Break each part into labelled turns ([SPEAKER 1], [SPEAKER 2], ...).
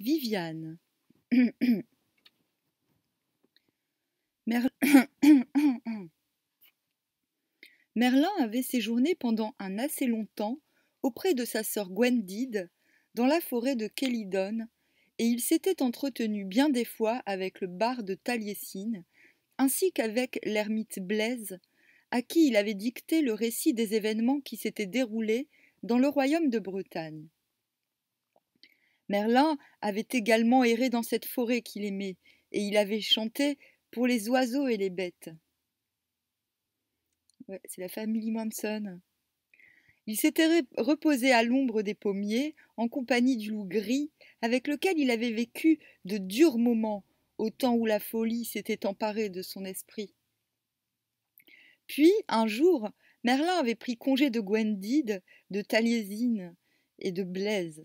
[SPEAKER 1] Viviane. Merlin avait séjourné pendant un assez long temps auprès de sa sœur Gwendide dans la forêt de Kélidon, et il s'était entretenu bien des fois avec le bar de Taliesin, ainsi qu'avec l'ermite Blaise, à qui il avait dicté le récit des événements qui s'étaient déroulés dans le royaume de Bretagne. Merlin avait également erré dans cette forêt qu'il aimait, et il avait chanté pour les oiseaux et les bêtes. c'est la famille Manson. Il s'était reposé à l'ombre des pommiers, en compagnie du loup gris, avec lequel il avait vécu de durs moments, au temps où la folie s'était emparée de son esprit. Puis, un jour, Merlin avait pris congé de Gwendide, de Taliesin et de Blaise.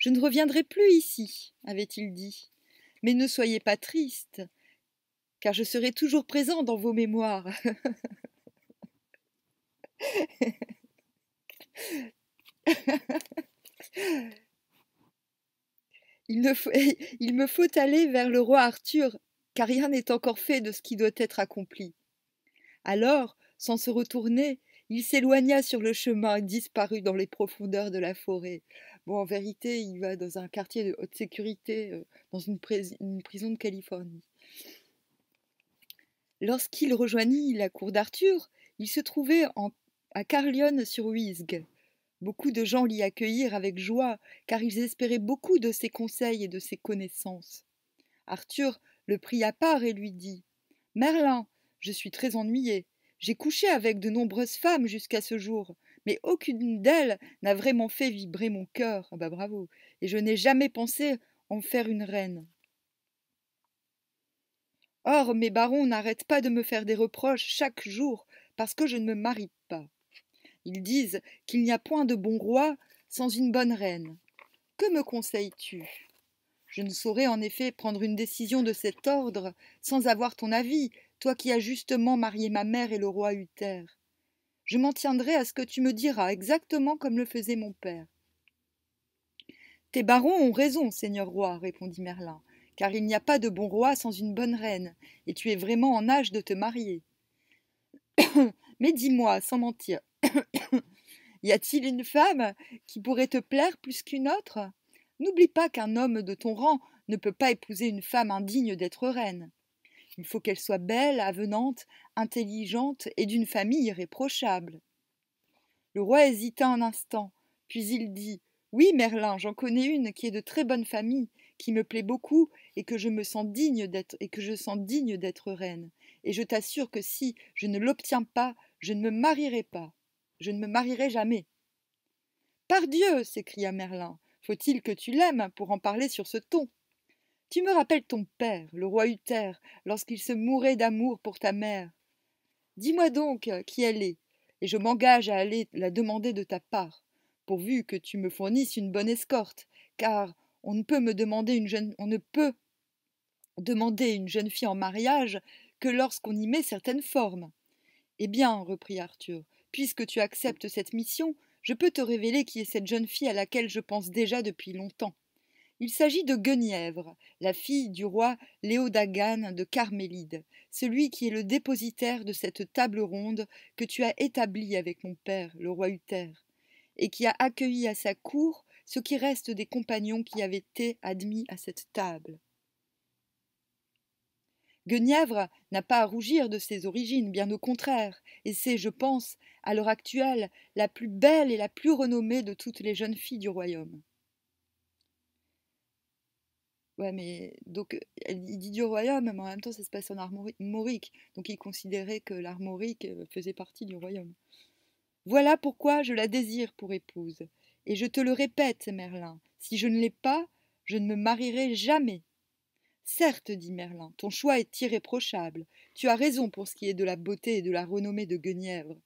[SPEAKER 1] Je ne reviendrai plus ici, avait-il dit. Mais ne soyez pas triste, car je serai toujours présent dans vos mémoires. il, il me faut aller vers le roi Arthur, car rien n'est encore fait de ce qui doit être accompli. Alors, sans se retourner, il s'éloigna sur le chemin et disparut dans les profondeurs de la forêt. Bon, en vérité, il va dans un quartier de haute sécurité, euh, dans une, prison de Californie. Lorsqu'il rejoignit la cour d'Arthur, il se trouvait à Carlionne sur Huisgue. Beaucoup de gens l'y accueillirent avec joie, car ils espéraient beaucoup de ses conseils et de ses connaissances. Arthur le prit à part et lui dit Merlin, je suis très ennuyé. J'ai couché avec de nombreuses femmes jusqu'à ce jour, mais aucune d'elles n'a vraiment fait vibrer mon cœur. Ah bah bravo. Et je n'ai jamais pensé en faire une reine. Or, mes barons n'arrêtent pas de me faire des reproches chaque jour parce que je ne me marie pas. Ils disent qu'il n'y a point de bon roi sans une bonne reine. Que me conseilles-tu Je ne saurais en effet prendre une décision de cet ordre sans avoir ton avis, toi qui as justement marié ma mère et le roi Uther. Je m'en tiendrai à ce que tu me diras, exactement comme le faisait mon père. Tes barons ont raison, seigneur roi, répondit Merlin, car il n'y a pas de bon roi sans une bonne reine, et tu es vraiment en âge de te marier. Mais dis-moi, sans mentir, y a-t-il une femme qui pourrait te plaire plus qu'une autre N'oublie pas qu'un homme de ton rang ne peut pas épouser une femme indigne d'être reine. Il faut qu'elle soit belle, avenante, intelligente et d'une famille irréprochable. Le roi hésita un instant, puis il dit Oui, Merlin, j'en connais une qui est de très bonne famille, qui me plaît beaucoup et que je me sens digne d'être et que je sens digne d'être reine. Et je t'assure que si je ne l'obtiens pas, je ne me marierai pas. Je ne me marierai jamais. Pardieu s'écria Merlin, faut-il que tu l'aimes pour en parler sur ce ton tu me rappelles ton père, le roi Uther, lorsqu'il se mourait d'amour pour ta mère. Dis-moi donc euh, qui elle est, et je m'engage à aller la demander de ta part, pourvu que tu me fournisses une bonne escorte, car on ne peut me demander une jeune on ne peut demander une jeune fille en mariage que lorsqu'on y met certaines formes. Eh bien, reprit Arthur, puisque tu acceptes cette mission, je peux te révéler qui est cette jeune fille à laquelle je pense déjà depuis longtemps. Il s'agit de Guenièvre, la fille du roi Léodagan de Carmélide, celui qui est le dépositaire de cette table ronde que tu as établie avec mon père, le roi Uther, et qui a accueilli à sa cour ce qui reste des compagnons qui avaient été admis à cette table. Guenièvre n'a pas à rougir de ses origines, bien au contraire, et c'est, je pense, à l'heure actuelle, la plus belle et la plus renommée de toutes les jeunes filles du royaume mais donc euh, il dit du royaume, mais en même temps ça se passe en armorique. Donc il considérait que l'armorique euh, faisait partie du royaume. Voilà pourquoi je la désire pour épouse. Et je te le répète, Merlin, si je ne l'ai pas, je ne me marierai jamais. Certes, dit Merlin, ton choix est irréprochable. Tu as raison pour ce qui est de la beauté et de la renommée de Guenièvre.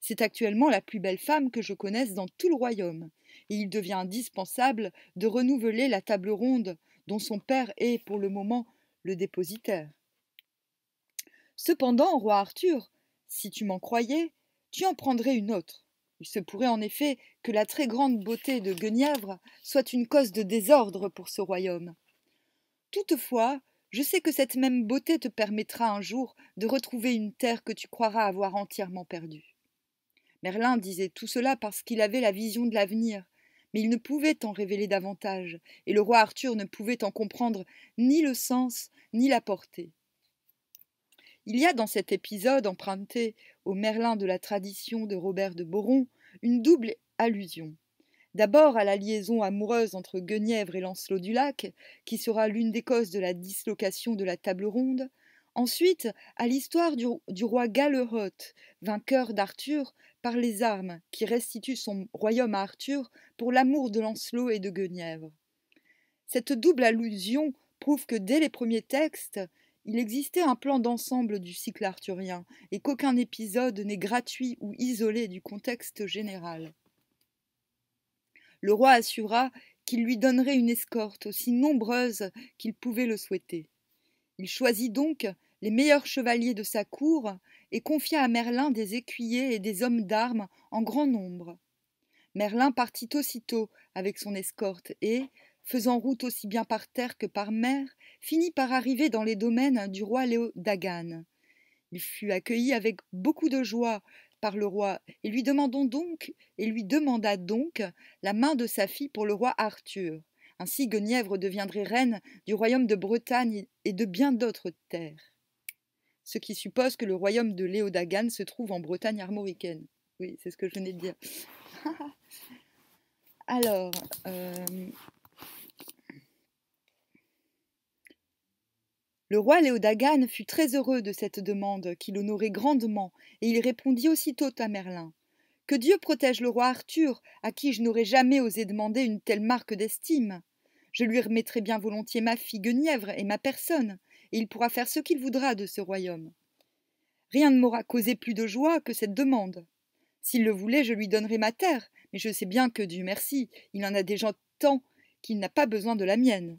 [SPEAKER 1] C'est actuellement la plus belle femme que je connaisse dans tout le royaume, et il devient indispensable de renouveler la table ronde dont son père est pour le moment le dépositaire. Cependant, roi Arthur, si tu m'en croyais, tu en prendrais une autre. Il se pourrait en effet que la très grande beauté de Guenièvre soit une cause de désordre pour ce royaume. Toutefois, je sais que cette même beauté te permettra un jour de retrouver une terre que tu croiras avoir entièrement perdue. Merlin disait tout cela parce qu'il avait la vision de l'avenir, mais il ne pouvait en révéler davantage, et le roi Arthur ne pouvait en comprendre ni le sens ni la portée. Il y a dans cet épisode emprunté au Merlin de la tradition de Robert de Boron une double allusion. D'abord à la liaison amoureuse entre Guenièvre et Lancelot du Lac, qui sera l'une des causes de la dislocation de la table ronde, ensuite à l'histoire du, roi Galeroth, vainqueur d'Arthur par les armes qui restitue son royaume à Arthur pour l'amour de Lancelot et de Guenièvre. Cette double allusion prouve que dès les premiers textes, il existait un plan d'ensemble du cycle arthurien et qu'aucun épisode n'est gratuit ou isolé du contexte général. Le roi assura qu'il lui donnerait une escorte aussi nombreuse qu'il pouvait le souhaiter. Il choisit donc les meilleurs chevaliers de sa cour et confia à Merlin des écuyers et des hommes d'armes en grand nombre. Merlin partit aussitôt avec son escorte et, faisant route aussi bien par terre que par mer, finit par arriver dans les domaines du roi Léo Il fut accueilli avec beaucoup de joie par le roi et lui donc et lui demanda donc la main de sa fille pour le roi Arthur. Ainsi Guenièvre deviendrait reine du royaume de Bretagne et de bien d'autres terres ce qui suppose que le royaume de Léodagan se trouve en Bretagne armoricaine. Oui, c'est ce que je venais de dire. Alors, euh, le roi Léodagan fut très heureux de cette demande, qu'il honorait grandement, et il répondit aussitôt à Merlin. Que Dieu protège le roi Arthur, à qui je n'aurais jamais osé demander une telle marque d'estime. Je lui remettrai bien volontiers ma fille Guenièvre et ma personne, et il pourra faire ce qu'il voudra de ce royaume. Rien ne m'aura causé plus de joie que cette demande. S'il le voulait, je lui donnerais ma terre, mais je sais bien que, Dieu merci, il en a déjà tant qu'il n'a pas besoin de la mienne.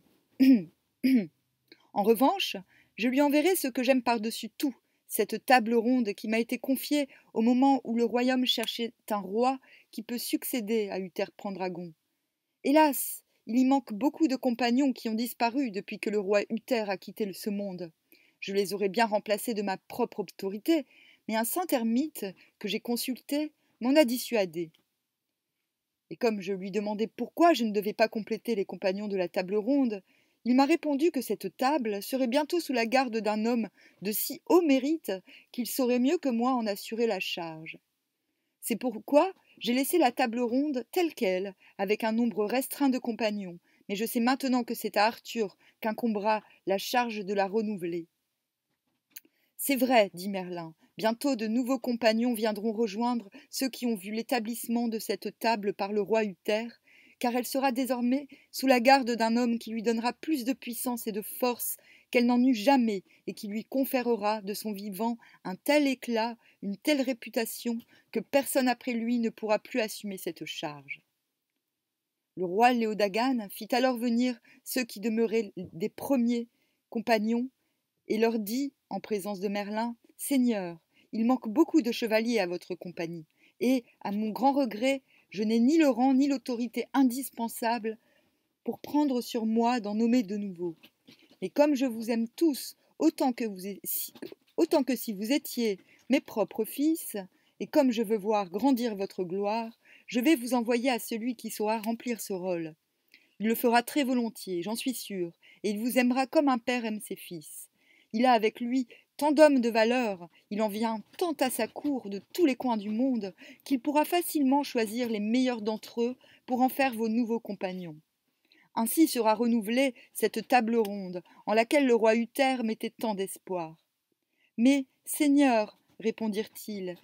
[SPEAKER 1] en revanche, je lui enverrai ce que j'aime par-dessus tout, cette table ronde qui m'a été confiée au moment où le royaume cherchait un roi qui peut succéder à Uther Prendragon. Hélas, il y manque beaucoup de compagnons qui ont disparu depuis que le roi Uther a quitté ce monde. Je les aurais bien remplacés de ma propre autorité, mais un saint ermite que j'ai consulté m'en a dissuadé. Et comme je lui demandais pourquoi je ne devais pas compléter les compagnons de la table ronde, il m'a répondu que cette table serait bientôt sous la garde d'un homme de si haut mérite qu'il saurait mieux que moi en assurer la charge. C'est pourquoi j'ai laissé la table ronde telle qu'elle, avec un nombre restreint de compagnons, mais je sais maintenant que c'est à Arthur qu'incombera la charge de la renouveler. C'est vrai, dit Merlin, bientôt de nouveaux compagnons viendront rejoindre ceux qui ont vu l'établissement de cette table par le roi Uther, car elle sera désormais sous la garde d'un homme qui lui donnera plus de puissance et de force qu'elle n'en eut jamais et qui lui conférera de son vivant un tel éclat, une telle réputation, que personne après lui ne pourra plus assumer cette charge. Le roi Léodagan fit alors venir ceux qui demeuraient des premiers compagnons et leur dit, en présence de Merlin, Seigneur, il manque beaucoup de chevaliers à votre compagnie, et, à mon grand regret, je n'ai ni le rang ni l'autorité indispensable pour prendre sur moi d'en nommer de nouveau. Et comme je vous aime tous, autant que, autant que si vous étiez mes propres fils, et comme je veux voir grandir votre gloire, je vais vous envoyer à celui qui saura remplir ce rôle. Il le fera très volontiers, j'en suis sûr, et il vous aimera comme un père aime ses fils. Il a avec lui tant d'hommes de valeur, il en vient tant à sa cour de tous les coins du monde, qu'il pourra facilement choisir les meilleurs d'entre eux pour en faire vos nouveaux compagnons. Ainsi sera renouvelée cette table ronde, en laquelle le roi Uther mettait tant d'espoir. Mais, Seigneur, répondirent-ils,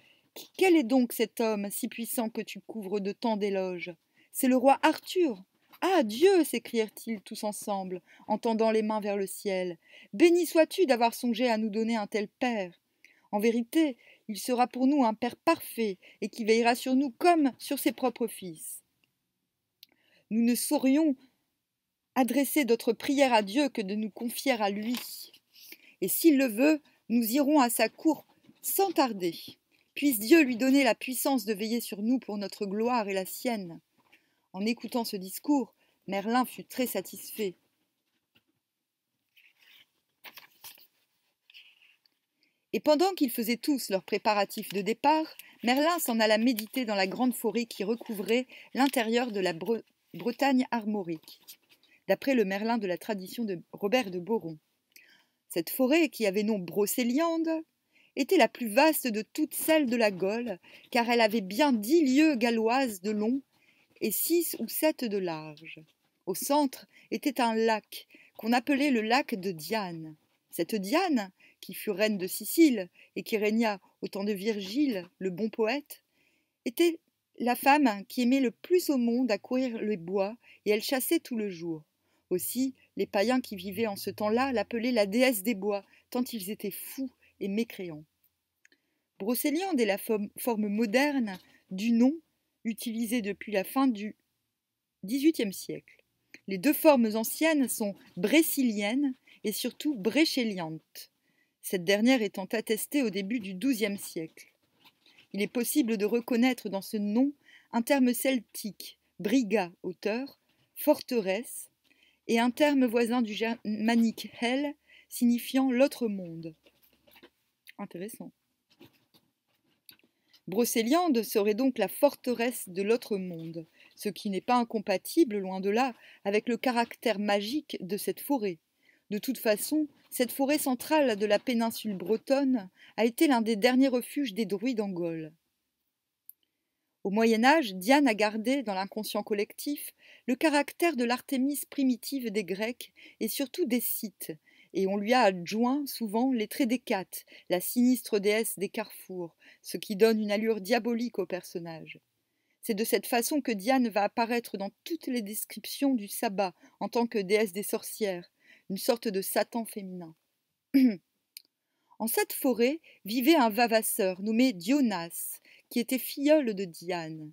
[SPEAKER 1] quel est donc cet homme si puissant que tu couvres de tant d'éloges C'est le roi Arthur. Ah Dieu s'écrièrent-ils tous ensemble, en tendant les mains vers le ciel. Béni sois-tu d'avoir songé à nous donner un tel père. En vérité, il sera pour nous un père parfait et qui veillera sur nous comme sur ses propres fils. Nous ne saurions adresser d'autres prières à Dieu que de nous confier à lui. Et s'il le veut, nous irons à sa cour sans tarder. Puisse Dieu lui donner la puissance de veiller sur nous pour notre gloire et la sienne. En écoutant ce discours, Merlin fut très satisfait. Et pendant qu'ils faisaient tous leurs préparatifs de départ, Merlin s'en alla méditer dans la grande forêt qui recouvrait l'intérieur de la Bretagne armorique d'après le Merlin de la tradition de Robert de Boron. Cette forêt, qui avait nom Brocéliande, était la plus vaste de toutes celles de la Gaule, car elle avait bien dix lieues galloises de long et six ou sept de large. Au centre était un lac, qu'on appelait le lac de Diane. Cette Diane, qui fut reine de Sicile et qui régna au temps de Virgile, le bon poète, était la femme qui aimait le plus au monde à courir les bois et elle chassait tout le jour. Aussi, les païens qui vivaient en ce temps-là l'appelaient la déesse des bois, tant ils étaient fous et mécréants. Brocéliande est la forme moderne du nom utilisé depuis la fin du XVIIIe siècle. Les deux formes anciennes sont brécilienne et surtout bréchéliante, cette dernière étant attestée au début du XIIe siècle. Il est possible de reconnaître dans ce nom un terme celtique, briga, auteur, forteresse, et un terme voisin du germanique Hell signifiant l'autre monde. Intéressant. Brocéliande serait donc la forteresse de l'autre monde, ce qui n'est pas incompatible, loin de là, avec le caractère magique de cette forêt. De toute façon, cette forêt centrale de la péninsule bretonne a été l'un des derniers refuges des druides en Gaule. Au Moyen Âge, Diane a gardé dans l'inconscient collectif le caractère de l'Artémis primitive des Grecs est surtout des Scythes, et on lui a adjoint souvent les traits d'Hécate, la sinistre déesse des carrefours, ce qui donne une allure diabolique au personnage. C'est de cette façon que Diane va apparaître dans toutes les descriptions du sabbat en tant que déesse des sorcières, une sorte de Satan féminin. en cette forêt vivait un vavasseur nommé Dionas, qui était filleule de Diane.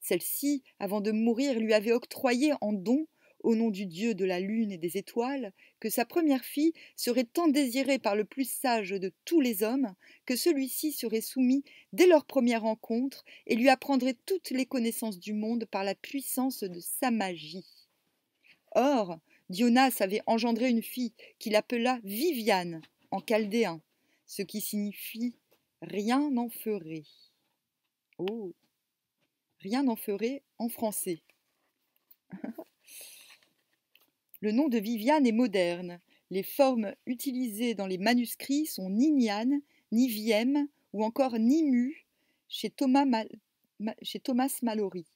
[SPEAKER 1] Celle-ci, avant de mourir, lui avait octroyé en don, au nom du dieu de la lune et des étoiles, que sa première fille serait tant désirée par le plus sage de tous les hommes, que celui-ci serait soumis dès leur première rencontre et lui apprendrait toutes les connaissances du monde par la puissance de sa magie. Or, Dionas avait engendré une fille qu'il appela Viviane en chaldéen, ce qui signifie rien n'en ferait. Oh rien n'en ferait en français. Le nom de Viviane est moderne. Les formes utilisées dans les manuscrits sont Niniane, Niviem ou encore Nimu chez Thomas, chez Thomas Mallory.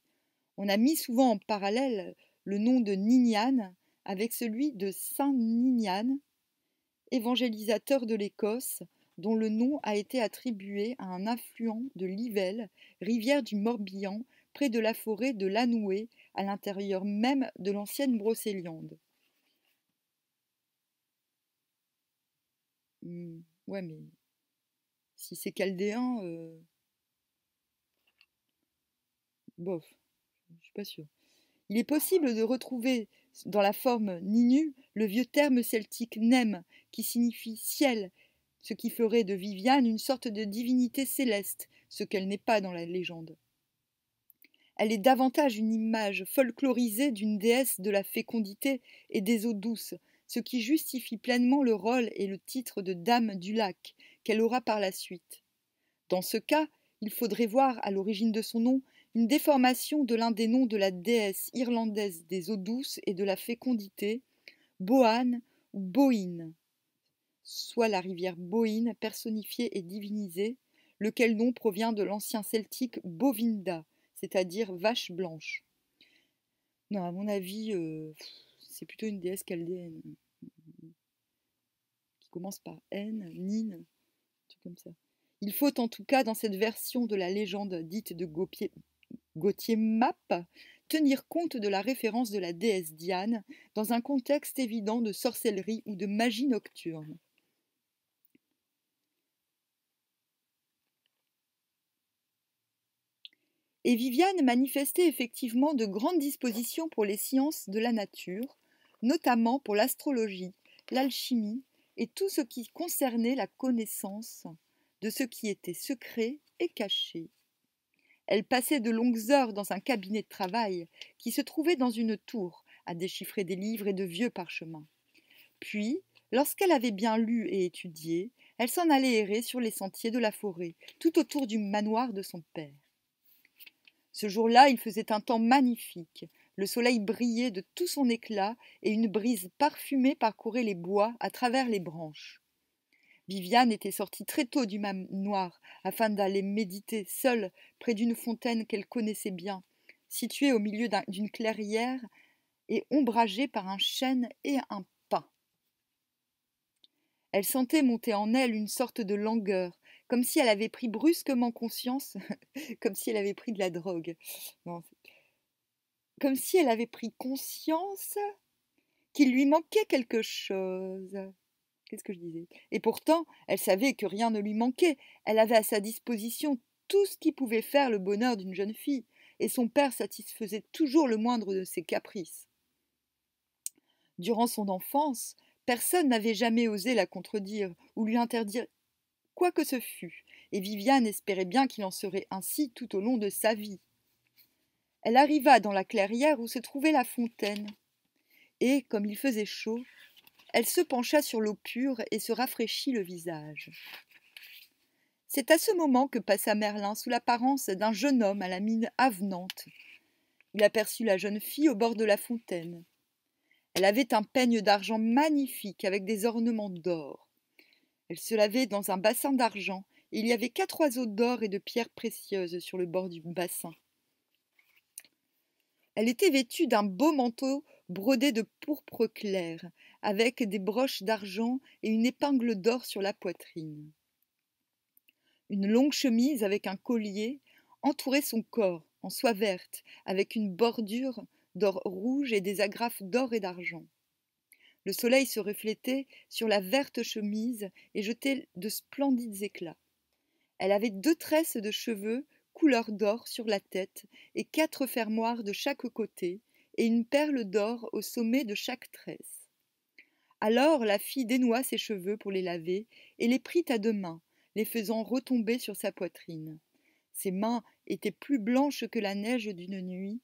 [SPEAKER 1] On a mis souvent en parallèle le nom de Niniane avec celui de Saint Ninian, évangélisateur de l'Écosse, dont le nom a été attribué à un affluent de Livelle, rivière du Morbihan, près de la forêt de Lanoué, à l'intérieur même de l'ancienne Brocéliande. Hmm, ouais, mais si c'est chaldéen, euh, bof, je suis pas sûre. Il est possible de retrouver dans la forme ninu le vieux terme celtique nem, qui signifie ciel, ce qui ferait de Viviane une sorte de divinité céleste, ce qu'elle n'est pas dans la légende elle est davantage une image folklorisée d'une déesse de la fécondité et des eaux douces, ce qui justifie pleinement le rôle et le titre de Dame du lac qu'elle aura par la suite. Dans ce cas, il faudrait voir à l'origine de son nom une déformation de l'un des noms de la déesse irlandaise des eaux douces et de la fécondité, Boan ou Boin, soit la rivière Boin personnifiée et divinisée, lequel nom provient de l'ancien celtique Bovinda, c'est-à-dire vache blanche. Non, à mon avis, euh, c'est plutôt une déesse chaldéenne euh, qui commence par N, Nin, truc comme ça. Il faut en tout cas, dans cette version de la légende dite de Gautier, Gautier Map, tenir compte de la référence de la déesse Diane dans un contexte évident de sorcellerie ou de magie nocturne. et Viviane manifestait effectivement de grandes dispositions pour les sciences de la nature, notamment pour l'astrologie, l'alchimie et tout ce qui concernait la connaissance de ce qui était secret et caché. Elle passait de longues heures dans un cabinet de travail qui se trouvait dans une tour à déchiffrer des livres et de vieux parchemins. Puis, lorsqu'elle avait bien lu et étudié, elle s'en allait errer sur les sentiers de la forêt, tout autour du manoir de son père. Ce jour-là, il faisait un temps magnifique. Le soleil brillait de tout son éclat et une brise parfumée parcourait les bois à travers les branches. Viviane était sortie très tôt du noir afin d'aller méditer seule près d'une fontaine qu'elle connaissait bien, située au milieu d'une clairière et ombragée par un chêne et un pin. Elle sentait monter en elle une sorte de langueur, comme si elle avait pris brusquement conscience, comme si elle avait pris de la drogue. comme si elle avait pris conscience qu'il lui manquait quelque chose. Qu'est-ce que je disais Et pourtant, elle savait que rien ne lui manquait. Elle avait à sa disposition tout ce qui pouvait faire le bonheur d'une jeune fille, et son père satisfaisait toujours le moindre de ses caprices. Durant son enfance, personne n'avait jamais osé la contredire ou lui interdire quoi que ce fût, et Viviane espérait bien qu'il en serait ainsi tout au long de sa vie. Elle arriva dans la clairière où se trouvait la fontaine, et, comme il faisait chaud, elle se pencha sur l'eau pure et se rafraîchit le visage. C'est à ce moment que passa Merlin sous l'apparence d'un jeune homme à la mine avenante. Il aperçut la jeune fille au bord de la fontaine. Elle avait un peigne d'argent magnifique avec des ornements d'or. Elle se lavait dans un bassin d'argent, et il y avait quatre oiseaux d'or et de pierres précieuses sur le bord du bassin. Elle était vêtue d'un beau manteau brodé de pourpre clair, avec des broches d'argent et une épingle d'or sur la poitrine. Une longue chemise avec un collier entourait son corps en soie verte, avec une bordure d'or rouge et des agrafes d'or et d'argent. Le soleil se reflétait sur la verte chemise et jetait de splendides éclats. Elle avait deux tresses de cheveux couleur d'or sur la tête et quatre fermoirs de chaque côté et une perle d'or au sommet de chaque tresse. Alors la fille dénoua ses cheveux pour les laver et les prit à deux mains, les faisant retomber sur sa poitrine. Ses mains étaient plus blanches que la neige d'une nuit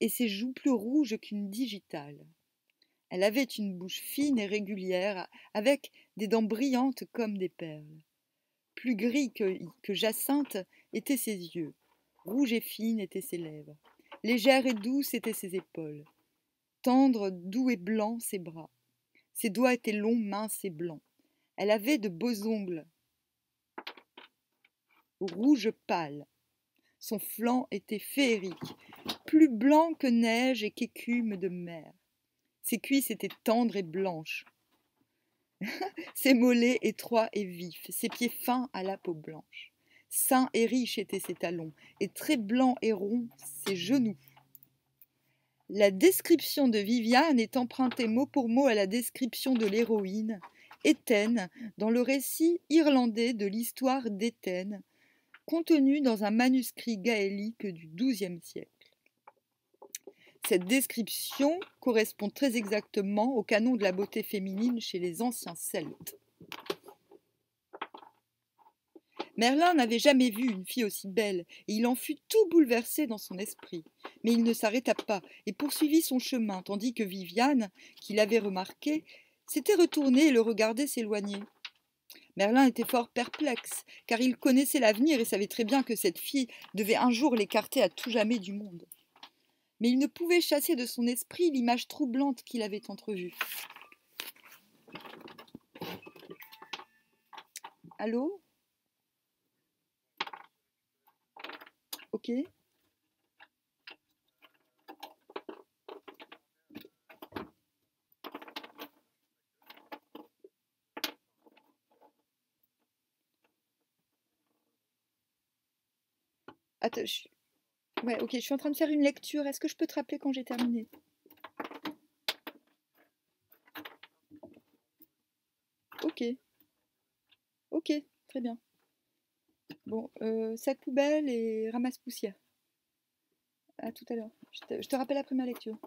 [SPEAKER 1] et ses joues plus rouges qu'une digitale. Elle avait une bouche fine et régulière, avec des dents brillantes comme des perles. Plus gris que, jacinthe étaient ses yeux, rouge et fine étaient ses lèvres, légères et douces étaient ses épaules, tendres, doux et blancs ses bras. Ses doigts étaient longs, minces et blancs. Elle avait de beaux ongles, rouge pâle. Son flanc était féerique, plus blanc que neige et qu'écume de mer. Ses cuisses étaient tendres et blanches, ses mollets étroits et vifs, ses pieds fins à la peau blanche. Sains et riches étaient ses talons, et très blancs et ronds ses genoux. La description de Viviane est empruntée mot pour mot à la description de l'héroïne, Éthène dans le récit irlandais de l'histoire d'Éthène, contenu dans un manuscrit gaélique du XIIe siècle. Cette description correspond très exactement au canon de la beauté féminine chez les anciens Celtes. Merlin n'avait jamais vu une fille aussi belle, et il en fut tout bouleversé dans son esprit. Mais il ne s'arrêta pas et poursuivit son chemin, tandis que Viviane, qui l'avait remarqué, s'était retournée et le regardait s'éloigner. Merlin était fort perplexe, car il connaissait l'avenir et savait très bien que cette fille devait un jour l'écarter à tout jamais du monde mais il ne pouvait chasser de son esprit l'image troublante qu'il avait entrevue. Allô Ok. Attends, Ouais, ok, je suis en train de faire une lecture. Est-ce que je peux te rappeler quand j'ai terminé Ok. Ok, très bien. Bon, euh, poubelle et ramasse poussière. À tout à l'heure. Je, te rappelle la première lecture.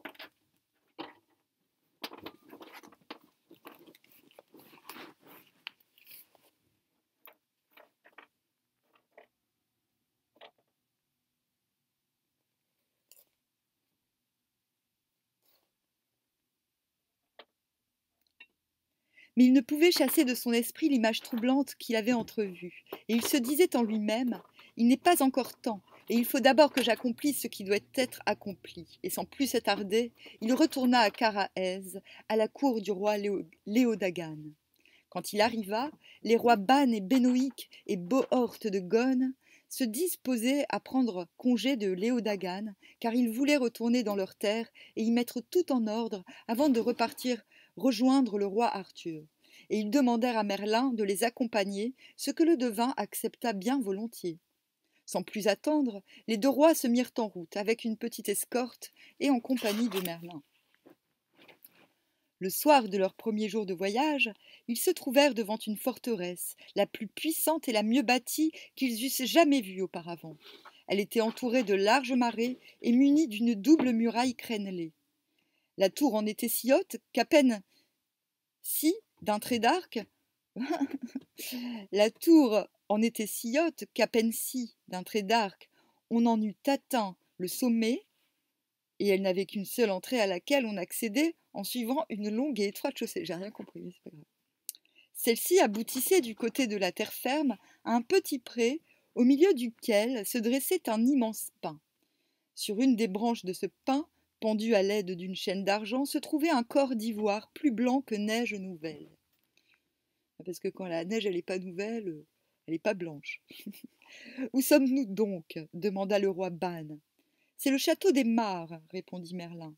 [SPEAKER 1] mais il ne pouvait chasser de son esprit l'image troublante qu'il avait entrevue, et il se disait en lui-même Il n'est pas encore temps, et il faut d'abord que j'accomplisse ce qui doit être accompli. Et sans plus s'attarder, il retourna à Caraez, à la cour du roi Léodagan. Quand il arriva, les rois Ban et Benoïc et Bohort de Gone se disposaient à prendre congé de Léodagan, car ils voulaient retourner dans leur terre et y mettre tout en ordre avant de repartir rejoindre le roi Arthur, et ils demandèrent à Merlin de les accompagner, ce que le devin accepta bien volontiers. Sans plus attendre, les deux rois se mirent en route avec une petite escorte et en compagnie de Merlin. Le soir de leur premier jour de voyage, ils se trouvèrent devant une forteresse, la plus puissante et la mieux bâtie qu'ils eussent jamais vue auparavant. Elle était entourée de larges marais et munie d'une double muraille crénelée la tour en était si haute qu'à peine si, d'un trait d'arc, la tour en était si haute qu'à peine si, d'un trait d'arc, on en eût atteint le sommet, et elle n'avait qu'une seule entrée à laquelle on accédait en suivant une longue et étroite chaussée. J'ai rien compris, mais c'est pas grave. Celle-ci aboutissait du côté de la terre ferme à un petit pré au milieu duquel se dressait un immense pin. Sur une des branches de ce pin Pendu à l'aide d'une chaîne d'argent, se trouvait un corps d'ivoire plus blanc que neige nouvelle. Ah, parce que quand la neige, elle n'est pas nouvelle, euh, elle n'est pas blanche. Où sommes-nous donc demanda le roi Ban. C'est le château des Mares, répondit Merlin.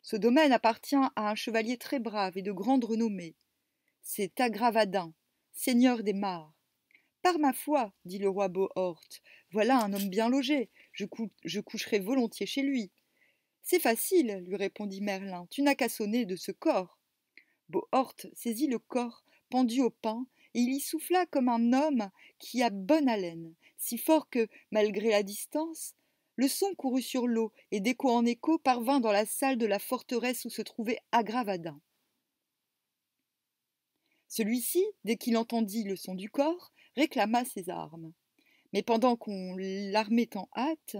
[SPEAKER 1] Ce domaine appartient à un chevalier très brave et de grande renommée. C'est Agravadin, seigneur des Mares. Par ma foi, dit le roi Bohort, voilà un homme bien logé. Je, je coucherai volontiers chez lui. C'est facile, lui répondit Merlin, tu n'as qu'à sonner de ce corps. Bohort saisit le corps pendu au pain, et il y souffla comme un homme qui a bonne haleine, si fort que, malgré la distance, le son courut sur l'eau et d'écho en écho parvint dans la salle de la forteresse où se trouvait Agravadin. Celui-ci, dès qu'il entendit le son du corps, réclama ses armes. Mais pendant qu'on l'armait en hâte,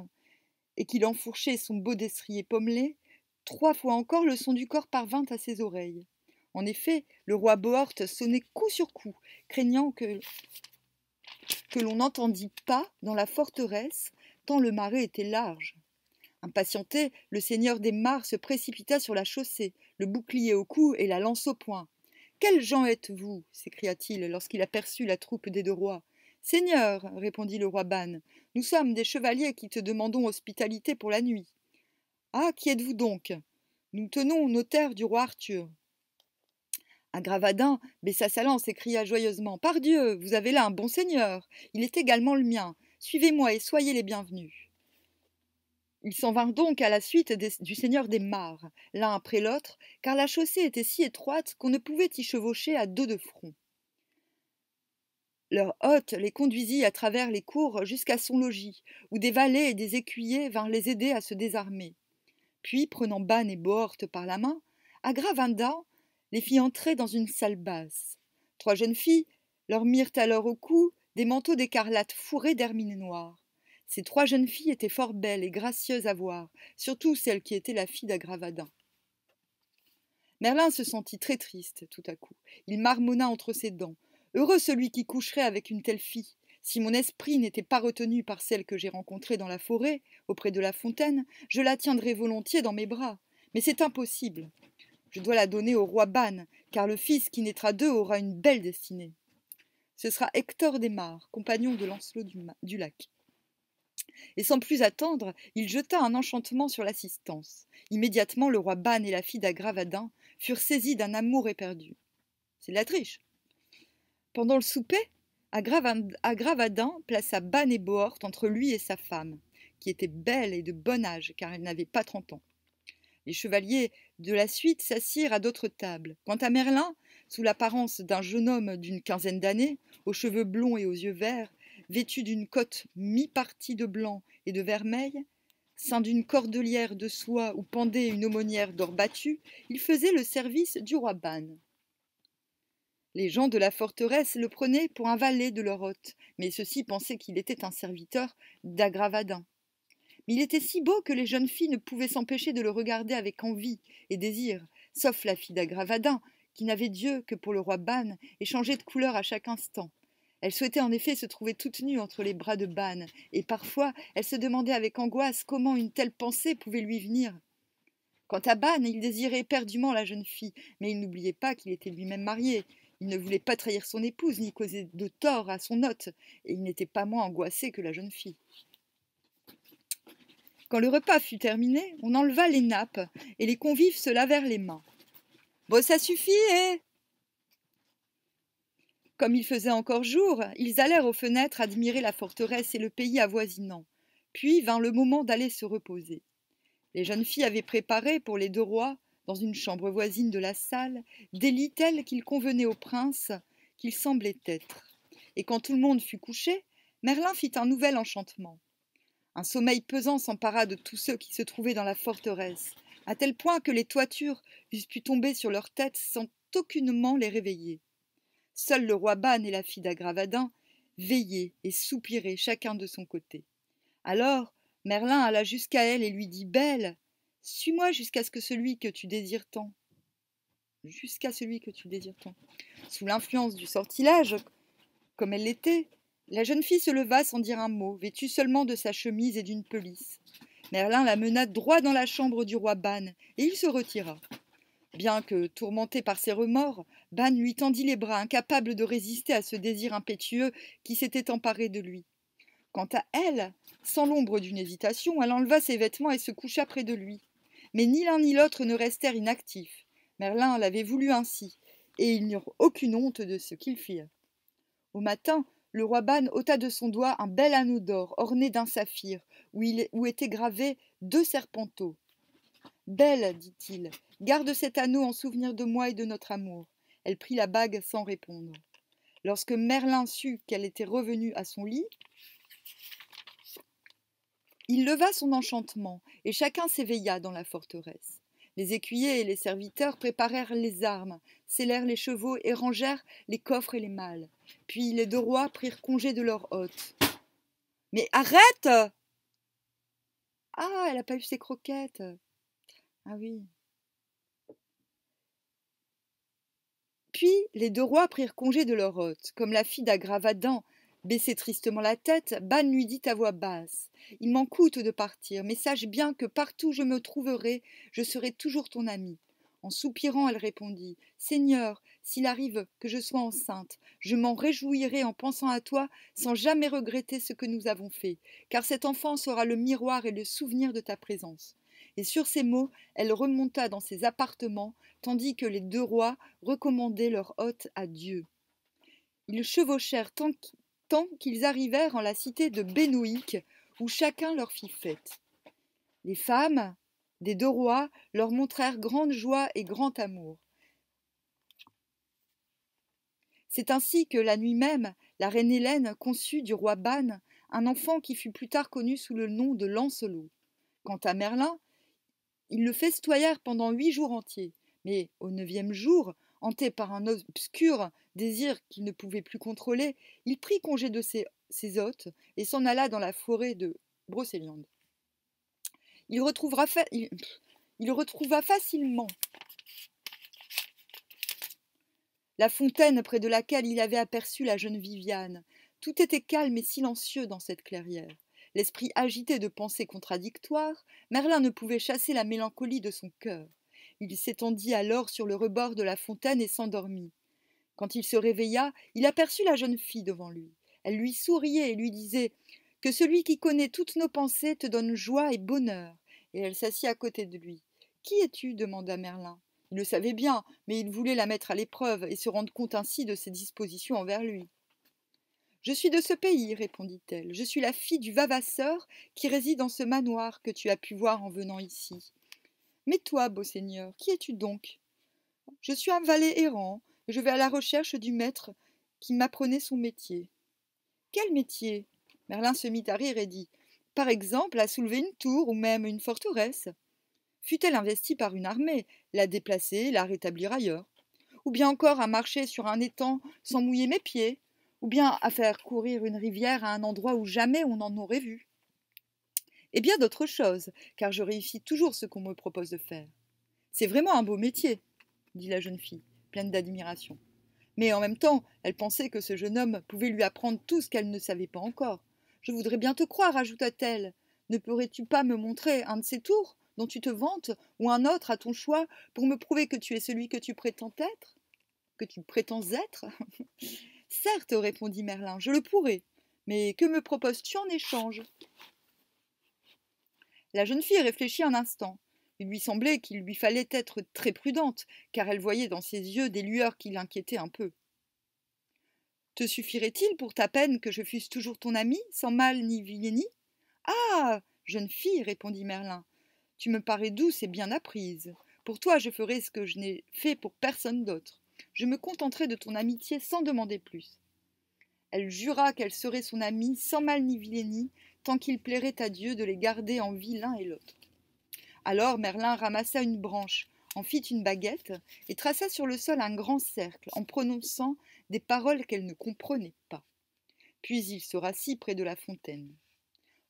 [SPEAKER 1] et qu'il enfourchait son beau destrier pommelé, trois fois encore le son du corps parvint à ses oreilles. En effet, le roi Bohort sonnait coup sur coup, craignant que, que l'on n'entendît pas dans la forteresse, tant le marais était large. Impatienté, le seigneur des mares se précipita sur la chaussée, le bouclier au cou et la lance au poing. Quels gens êtes-vous s'écria-t-il lorsqu'il aperçut la troupe des deux rois. Seigneur, répondit le roi Ban, nous sommes des chevaliers qui te demandons hospitalité pour la nuit. Ah, qui êtes-vous donc Nous tenons nos terres du roi Arthur. Agravadin baissa sa lance et cria joyeusement Pardieu, vous avez là un bon seigneur Il est également le mien. Suivez-moi et soyez les bienvenus. Ils s'en vinrent donc à la suite du seigneur des mares, l'un après l'autre, car la chaussée était si étroite qu'on ne pouvait y chevaucher à deux de front. Leur hôte les conduisit à travers les cours jusqu'à son logis, où des valets et des écuyers vinrent les aider à se désarmer. Puis, prenant Ban et Bohorte par la main, Gravanda, les fit entrer dans une salle basse. Trois jeunes filles leur mirent alors au cou des manteaux d'écarlate fourrés d'hermine noire. Ces trois jeunes filles étaient fort belles et gracieuses à voir, surtout celle qui était la fille d'Agravadin. Merlin se sentit très triste tout à coup. Il marmonna entre ses dents. Heureux celui qui coucherait avec une telle fille. Si mon esprit n'était pas retenu par celle que j'ai rencontrée dans la forêt, auprès de la fontaine, je la tiendrais volontiers dans mes bras. Mais c'est impossible. Je dois la donner au roi Ban, car le fils qui naîtra d'eux aura une belle destinée. Ce sera Hector des Mars, compagnon de Lancelot du, lac. Et sans plus attendre, il jeta un enchantement sur l'assistance. Immédiatement, le roi Ban et la fille d'Agravadin furent saisis d'un amour éperdu. C'est de la triche, pendant le souper, Agravadin plaça Ban et Bohort entre lui et sa femme, qui était belle et de bon âge, car elle n'avait pas trente ans. Les chevaliers de la suite s'assirent à d'autres tables. Quant à Merlin, sous l'apparence d'un jeune homme d'une quinzaine d'années, aux cheveux blonds et aux yeux verts, vêtu d'une cotte mi-partie de blanc et de vermeil, ceint d'une cordelière de soie où pendait une aumônière d'or battu, il faisait le service du roi Ban. Les gens de la forteresse le prenaient pour un valet de leur hôte, mais ceux-ci pensaient qu'il était un serviteur d'Agravadin. Mais il était si beau que les jeunes filles ne pouvaient s'empêcher de le regarder avec envie et désir, sauf la fille d'Agravadin, qui n'avait Dieu que pour le roi Ban et changeait de couleur à chaque instant. Elle souhaitait en effet se trouver toute nue entre les bras de Ban, et parfois elle se demandait avec angoisse comment une telle pensée pouvait lui venir. Quant à Ban, il désirait éperdument la jeune fille, mais il n'oubliait pas qu'il était lui-même marié, il ne voulait pas trahir son épouse ni causer de tort à son hôte, et il n'était pas moins angoissé que la jeune fille. Quand le repas fut terminé, on enleva les nappes, et les convives se lavèrent les mains. Bon, ça suffit, eh Comme il faisait encore jour, ils allèrent aux fenêtres admirer la forteresse et le pays avoisinant. Puis vint le moment d'aller se reposer. Les jeunes filles avaient préparé pour les deux rois dans une chambre voisine de la salle, des lits tels qu'il convenait au prince qu'il semblait être. Et quand tout le monde fut couché, Merlin fit un nouvel enchantement. Un sommeil pesant s'empara de tous ceux qui se trouvaient dans la forteresse, à tel point que les toitures eussent pu tomber sur leurs têtes sans aucunement les réveiller. Seul le roi Ban et la fille d'Agravadin veillaient et soupiraient chacun de son côté. Alors Merlin alla jusqu'à elle et lui dit Belle, suis-moi jusqu'à ce que celui que tu désires tant, jusqu'à celui que tu désires tant. Sous l'influence du sortilège, comme elle l'était, la jeune fille se leva sans dire un mot, vêtue seulement de sa chemise et d'une pelisse. Merlin la mena droit dans la chambre du roi Ban, et il se retira. Bien que tourmenté par ses remords, Ban lui tendit les bras, incapable de résister à ce désir impétueux qui s'était emparé de lui. Quant à elle, sans l'ombre d'une hésitation, elle enleva ses vêtements et se coucha près de lui. Mais ni l'un ni l'autre ne restèrent inactifs. Merlin l'avait voulu ainsi, et ils n'eurent aucune honte de ce qu'ils firent. Au matin, le roi Ban ôta de son doigt un bel anneau d'or orné d'un saphir, où, où étaient gravés deux serpenteaux. Belle, dit-il, garde cet anneau en souvenir de moi et de notre amour. Elle prit la bague sans répondre. Lorsque Merlin sut qu'elle était revenue à son lit, il leva son enchantement, et chacun s'éveilla dans la forteresse. Les écuyers et les serviteurs préparèrent les armes, scellèrent les chevaux et rangèrent les coffres et les malles. Puis les deux rois prirent congé de leur hôte. Mais arrête Ah, elle n'a pas eu ses croquettes. Ah oui. Puis les deux rois prirent congé de leur hôte, comme la fille d'Agravadan Baissé tristement la tête, Ban lui dit à voix basse. Il m'en coûte de partir, mais sache bien que partout où je me trouverai, je serai toujours ton ami. » En soupirant, elle répondit. Seigneur, s'il arrive que je sois enceinte, je m'en réjouirai en pensant à toi sans jamais regretter ce que nous avons fait, car cet enfant sera le miroir et le souvenir de ta présence. Et sur ces mots, elle remonta dans ses appartements, tandis que les deux rois recommandaient leur hôte à Dieu. Ils chevauchèrent tant qu'ils arrivèrent en la cité de Benoïc, où chacun leur fit fête. Les femmes des deux rois leur montrèrent grande joie et grand amour. C'est ainsi que la nuit même, la reine Hélène conçut du roi Ban un enfant qui fut plus tard connu sous le nom de Lancelot. Quant à Merlin, ils le festoyèrent pendant huit jours entiers, mais au neuvième jour, hanté par un obscur désir qu'il ne pouvait plus contrôler, il prit congé de ses, hôtes et s'en alla dans la forêt de Brocéliande. Il, il retrouva facilement la fontaine près de laquelle il avait aperçu la jeune Viviane. Tout était calme et silencieux dans cette clairière. L'esprit agité de pensées contradictoires, Merlin ne pouvait chasser la mélancolie de son cœur. Il s'étendit alors sur le rebord de la fontaine et s'endormit. Quand il se réveilla, il aperçut la jeune fille devant lui. Elle lui souriait et lui disait Que celui qui connaît toutes nos pensées te donne joie et bonheur. Et elle s'assit à côté de lui. Qui es-tu demanda Merlin. Il le savait bien, mais il voulait la mettre à l'épreuve et se rendre compte ainsi de ses dispositions envers lui. Je suis de ce pays, répondit-elle. Je suis la fille du Vavasseur qui réside dans ce manoir que tu as pu voir en venant ici. Mais toi, beau seigneur, qui es-tu donc Je suis un valet errant je vais à la recherche du maître qui m'apprenait son métier. Quel métier Merlin se mit à rire et dit Par exemple, à soulever une tour ou même une forteresse. fût elle investie par une armée, la déplacer, la rétablir ailleurs Ou bien encore à marcher sur un étang sans mouiller mes pieds Ou bien à faire courir une rivière à un endroit où jamais on n'en aurait vu Et eh bien d'autres choses, car je réussis toujours ce qu'on me propose de faire. C'est vraiment un beau métier, dit la jeune fille pleine d'admiration. Mais en même temps, elle pensait que ce jeune homme pouvait lui apprendre tout ce qu'elle ne savait pas encore. Je voudrais bien te croire, ajouta-t-elle. Ne pourrais-tu pas me montrer un de ces tours dont tu te vantes, ou un autre à ton choix, pour me prouver que tu es celui que tu prétends être Que tu prétends être Certes, répondit Merlin, je le pourrais. Mais que me proposes-tu en échange La jeune fille réfléchit un instant. Il lui semblait qu'il lui fallait être très prudente, car elle voyait dans ses yeux des lueurs qui l'inquiétaient un peu. Te suffirait-il pour ta peine que je fusse toujours ton ami, sans mal ni ni ?»« Ah Jeune fille, répondit Merlin, tu me parais douce et bien apprise. Pour toi, je ferai ce que je n'ai fait pour personne d'autre. Je me contenterai de ton amitié sans demander plus. Elle jura qu'elle serait son amie sans mal ni ni, tant qu'il plairait à Dieu de les garder en vie l'un et l'autre. Alors Merlin ramassa une branche, en fit une baguette et traça sur le sol un grand cercle en prononçant des paroles qu'elle ne comprenait pas. Puis il se rassit près de la fontaine.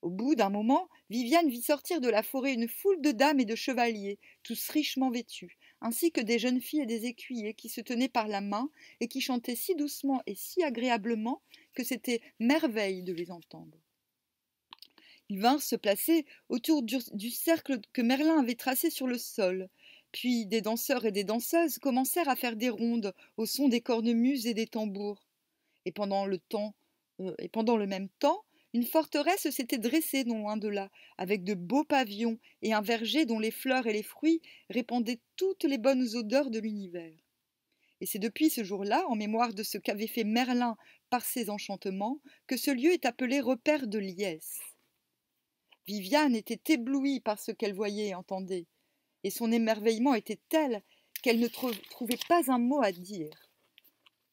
[SPEAKER 1] Au bout d'un moment, Viviane vit sortir de la forêt une foule de dames et de chevaliers, tous richement vêtus, ainsi que des jeunes filles et des écuyers qui se tenaient par la main et qui chantaient si doucement et si agréablement que c'était merveille de les entendre. Ils vinrent se placer autour du, cercle que Merlin avait tracé sur le sol. Puis des danseurs et des danseuses commencèrent à faire des rondes au son des cornemuses et des tambours. Et pendant le temps, euh, et pendant le même temps, une forteresse s'était dressée non loin de là, avec de beaux pavillons et un verger dont les fleurs et les fruits répandaient toutes les bonnes odeurs de l'univers. Et c'est depuis ce jour-là, en mémoire de ce qu'avait fait Merlin par ses enchantements, que ce lieu est appelé repère de Liesse. Viviane était éblouie par ce qu'elle voyait et entendait, et son émerveillement était tel qu'elle ne trouvait pas un mot à dire.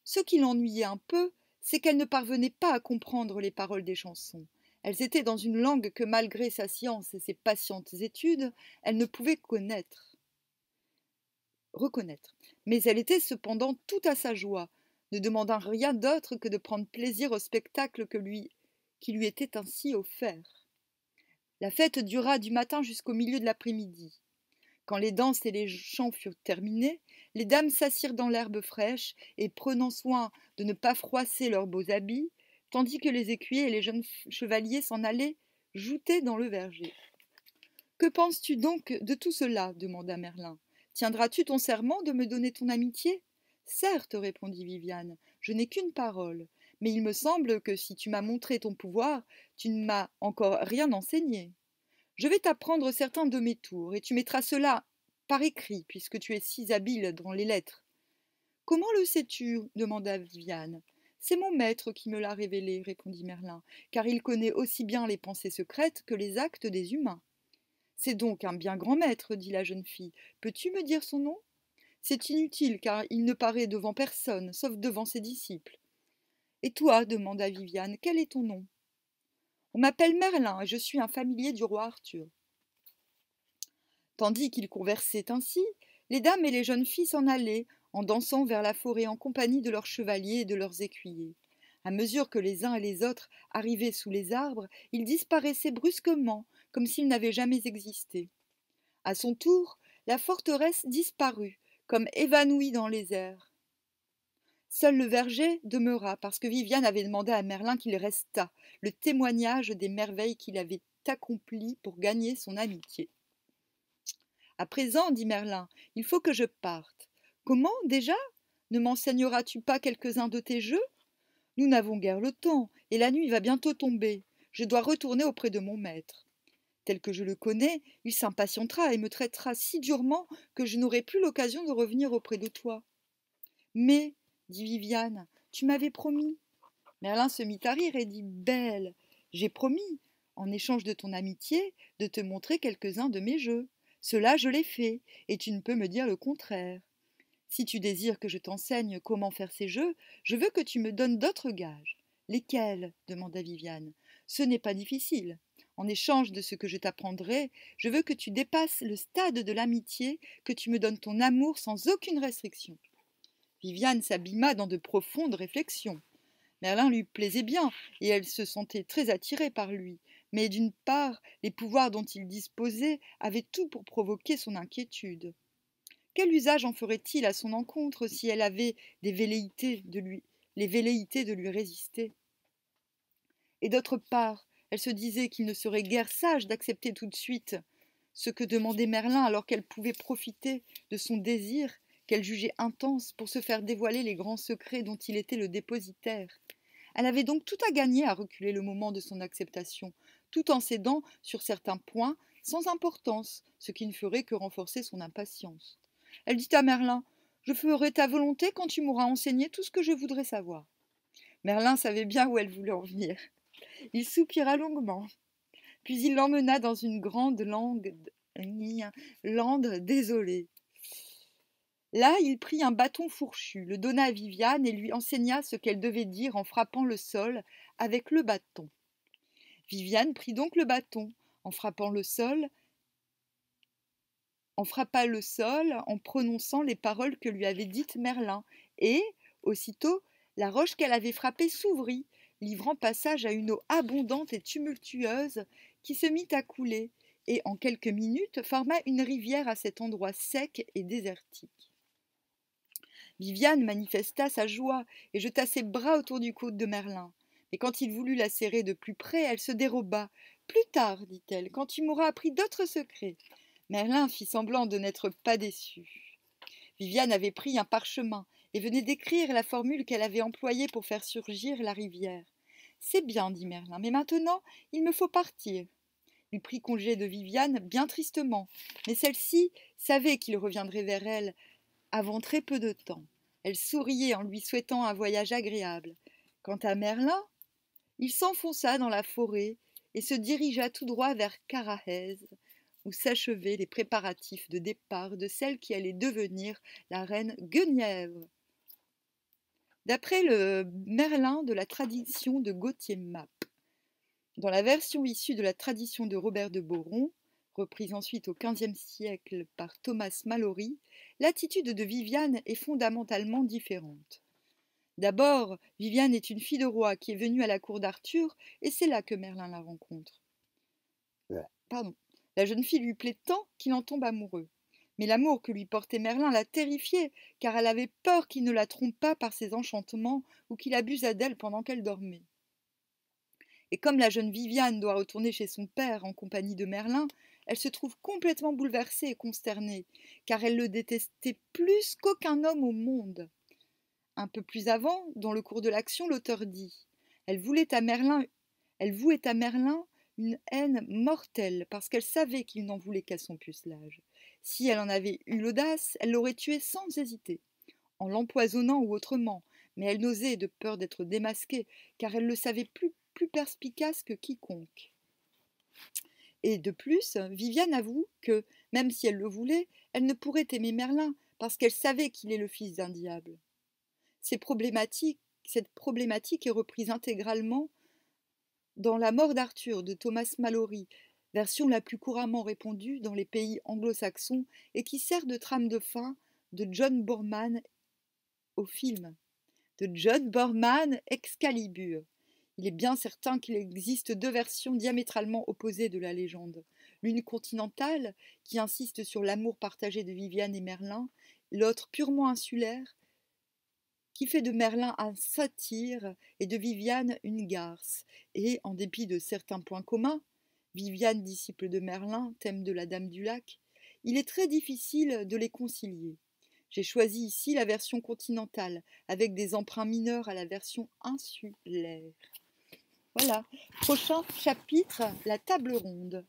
[SPEAKER 1] Ce qui l'ennuyait un peu, c'est qu'elle ne parvenait pas à comprendre les paroles des chansons. Elles étaient dans une langue que, malgré sa science et ses patientes études, elle ne pouvait connaître. Reconnaître. Mais elle était cependant toute à sa joie, ne demandant rien d'autre que de prendre plaisir au spectacle qui lui était ainsi offert. La fête dura du matin jusqu'au milieu de l'après-midi. Quand les danses et les chants furent terminés, les dames s'assirent dans l'herbe fraîche et prenant soin de ne pas froisser leurs beaux habits, tandis que les écuyers et les jeunes chevaliers s'en allaient jouter dans le verger. Que penses-tu donc de tout cela demanda Merlin. Tiendras-tu ton serment de me donner ton amitié Certes, répondit Viviane, je n'ai qu'une parole mais il me semble que si tu m'as montré ton pouvoir, tu ne m'as encore rien enseigné. Je vais t'apprendre certains de mes tours, et tu mettras cela par écrit, puisque tu es si habile dans les lettres. Comment le sais-tu demanda Viviane. C'est mon maître qui me l'a révélé, répondit Merlin, car il connaît aussi bien les pensées secrètes que les actes des humains. C'est donc un bien grand maître, dit la jeune fille. Peux-tu me dire son nom c'est inutile, car il ne paraît devant personne, sauf devant ses disciples. Et toi demanda Viviane, quel est ton nom On m'appelle Merlin et je suis un familier du roi Arthur. Tandis qu'ils conversaient ainsi, les dames et les jeunes filles s'en allaient, en dansant vers la forêt en compagnie de leurs chevaliers et de leurs écuyers. À mesure que les uns et les autres arrivaient sous les arbres, ils disparaissaient brusquement, comme s'ils n'avaient jamais existé. À son tour, la forteresse disparut, comme évanouie dans les airs. Seul le verger demeura, parce que Viviane avait demandé à Merlin qu'il restât, le témoignage des merveilles qu'il avait accomplies pour gagner son amitié. À présent, dit Merlin, il faut que je parte. Comment, déjà Ne m'enseigneras-tu pas quelques-uns de tes jeux Nous n'avons guère le temps, et la nuit va bientôt tomber. Je dois retourner auprès de mon maître. Tel que je le connais, il s'impatientera et me traitera si durement que je n'aurai plus l'occasion de revenir auprès de toi. Mais, dit Viviane. Tu m'avais promis. Merlin se mit à rire et dit Belle, j'ai promis, en échange de ton amitié, de te montrer quelques-uns de mes jeux. Cela, je l'ai fait, et tu ne peux me dire le contraire. Si tu désires que je t'enseigne comment faire ces jeux, je veux que tu me donnes d'autres gages. Lesquels demanda Viviane. Ce n'est pas difficile. En échange de ce que je t'apprendrai, je veux que tu dépasses le stade de l'amitié, que tu me donnes ton amour sans aucune restriction. Viviane s'abîma dans de profondes réflexions. Merlin lui plaisait bien, et elle se sentait très attirée par lui, mais d'une part, les pouvoirs dont il disposait avaient tout pour provoquer son inquiétude. Quel usage en ferait-il à son encontre si elle avait des velléités de lui, les velléités de lui résister Et d'autre part, elle se disait qu'il ne serait guère sage d'accepter tout de suite ce que demandait Merlin alors qu'elle pouvait profiter de son désir qu'elle jugeait intense pour se faire dévoiler les grands secrets dont il était le dépositaire. Elle avait donc tout à gagner à reculer le moment de son acceptation, tout en cédant sur certains points sans importance, ce qui ne ferait que renforcer son impatience. Elle dit à Merlin Je ferai ta volonté quand tu m'auras enseigné tout ce que je voudrais savoir. Merlin savait bien où elle voulait en venir. Il soupira longuement. Puis il l'emmena dans une grande langue, lande désolée, Là, il prit un bâton fourchu, le donna à Viviane et lui enseigna ce qu'elle devait dire en frappant le sol avec le bâton. Viviane prit donc le bâton, en frappant le sol, en frappa le sol en prononçant les paroles que lui avait dites Merlin, et, aussitôt, la roche qu'elle avait frappée s'ouvrit, livrant passage à une eau abondante et tumultueuse qui se mit à couler, et en quelques minutes forma une rivière à cet endroit sec et désertique. Viviane manifesta sa joie et jeta ses bras autour du coude de Merlin. Mais quand il voulut la serrer de plus près, elle se déroba. Plus tard, dit-elle, quand tu m'auras appris d'autres secrets. Merlin fit semblant de n'être pas déçu. Viviane avait pris un parchemin et venait d'écrire la formule qu'elle avait employée pour faire surgir la rivière. C'est bien, dit Merlin, mais maintenant il me faut partir. Il prit congé de Viviane bien tristement, mais celle-ci savait qu'il reviendrait vers elle avant très peu de temps. Elle souriait en lui souhaitant un voyage agréable. Quant à Merlin, il s'enfonça dans la forêt et se dirigea tout droit vers Carahès, où s'achevaient les préparatifs de départ de celle qui allait devenir la reine Guenièvre. D'après le Merlin de la tradition de Gauthier Map, dans la version issue de la tradition de Robert de Boron, reprise ensuite au XVe siècle par Thomas Mallory, l'attitude de Viviane est fondamentalement différente. D'abord, Viviane est une fille de roi qui est venue à la cour d'Arthur, et c'est là que Merlin la rencontre. Pardon. La jeune fille lui plaît tant qu'il en tombe amoureux. Mais l'amour que lui portait Merlin l'a terrifiait car elle avait peur qu'il ne la trompe pas par ses enchantements ou qu'il abuse d'elle pendant qu'elle dormait. Et comme la jeune Viviane doit retourner chez son père en compagnie de Merlin, elle se trouve complètement bouleversée et consternée, car elle le détestait plus qu'aucun homme au monde. Un peu plus avant, dans le cours de l'action, l'auteur dit Elle voulait à Merlin elle vouait à Merlin une haine mortelle, parce qu'elle savait qu'il n'en voulait qu'à son pucelage. Si elle en avait eu l'audace, elle l'aurait tué sans hésiter, en l'empoisonnant ou autrement, mais elle n'osait de peur d'être démasquée, car elle le savait plus perspicace que quiconque. Et de plus, euh, Viviane avoue que, même si elle le voulait, elle ne pourrait aimer Merlin, parce qu'elle savait qu'il est le fils d'un diable. cette problématique est reprise intégralement dans La mort d'Arthur de Thomas Mallory, version la plus couramment répandue dans les pays anglo-saxons et qui sert de trame de fin de John Borman au film. De John Borman Excalibur. Il est bien certain qu'il existe deux versions diamétralement opposées de la légende. L'une continentale, qui insiste sur l'amour partagé de Viviane et Merlin, l'autre purement insulaire, qui fait de Merlin un satyre et de Viviane une garce. Et, en dépit de certains points communs, Viviane, disciple de Merlin, thème de la Dame du Lac, il est très difficile de les concilier. J'ai choisi ici la version continentale, avec des emprunts mineurs à la version insulaire. Voilà. Prochain chapitre, la table ronde.